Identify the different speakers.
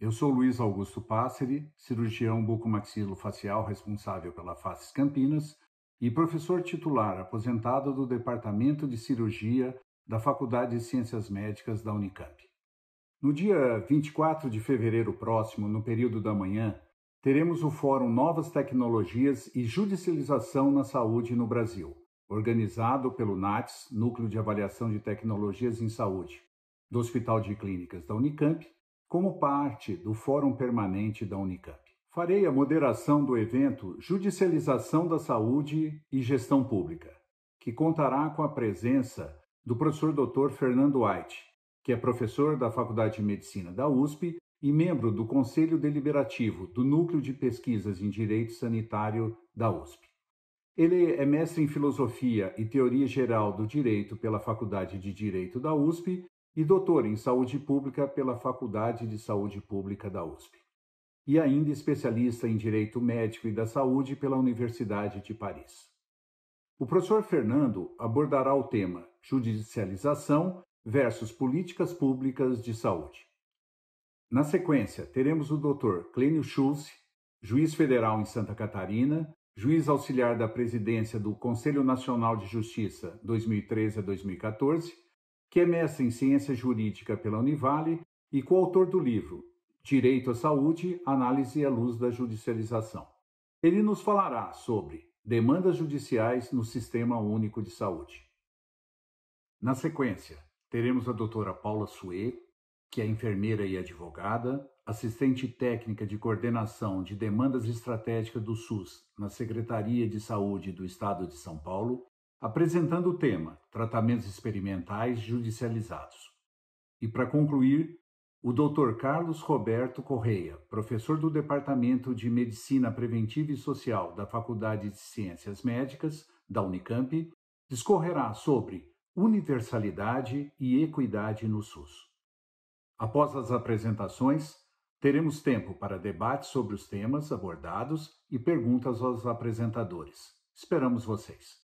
Speaker 1: Eu sou Luiz Augusto Passeri, cirurgião bucomaxilofacial responsável pela FACES Campinas e professor titular aposentado do Departamento de Cirurgia da Faculdade de Ciências Médicas da Unicamp. No dia 24 de fevereiro próximo, no período da manhã, teremos o Fórum Novas Tecnologias e Judicialização na Saúde no Brasil, organizado pelo NATS, Núcleo de Avaliação de Tecnologias em Saúde, do Hospital de Clínicas da Unicamp como parte do Fórum Permanente da Unicamp. Farei a moderação do evento Judicialização da Saúde e Gestão Pública, que contará com a presença do professor Dr. Fernando White, que é professor da Faculdade de Medicina da USP e membro do Conselho Deliberativo do Núcleo de Pesquisas em Direito Sanitário da USP. Ele é mestre em Filosofia e Teoria Geral do Direito pela Faculdade de Direito da USP e doutor em Saúde Pública pela Faculdade de Saúde Pública da USP. E ainda especialista em Direito Médico e da Saúde pela Universidade de Paris. O professor Fernando abordará o tema Judicialização versus Políticas Públicas de Saúde. Na sequência, teremos o doutor Clênio Schulze, juiz federal em Santa Catarina, juiz auxiliar da presidência do Conselho Nacional de Justiça 2013 a 2014 que é mestre em Ciência Jurídica pela Univale e coautor do livro Direito à Saúde, Análise à Luz da Judicialização. Ele nos falará sobre demandas judiciais no Sistema Único de Saúde. Na sequência, teremos a doutora Paula Sue, que é enfermeira e advogada, assistente técnica de coordenação de demandas estratégicas do SUS na Secretaria de Saúde do Estado de São Paulo apresentando o tema Tratamentos Experimentais Judicializados. E para concluir, o Dr. Carlos Roberto Correia, professor do Departamento de Medicina Preventiva e Social da Faculdade de Ciências Médicas da Unicamp, discorrerá sobre universalidade e equidade no SUS. Após as apresentações, teremos tempo para debate sobre os temas abordados e perguntas aos apresentadores. Esperamos vocês!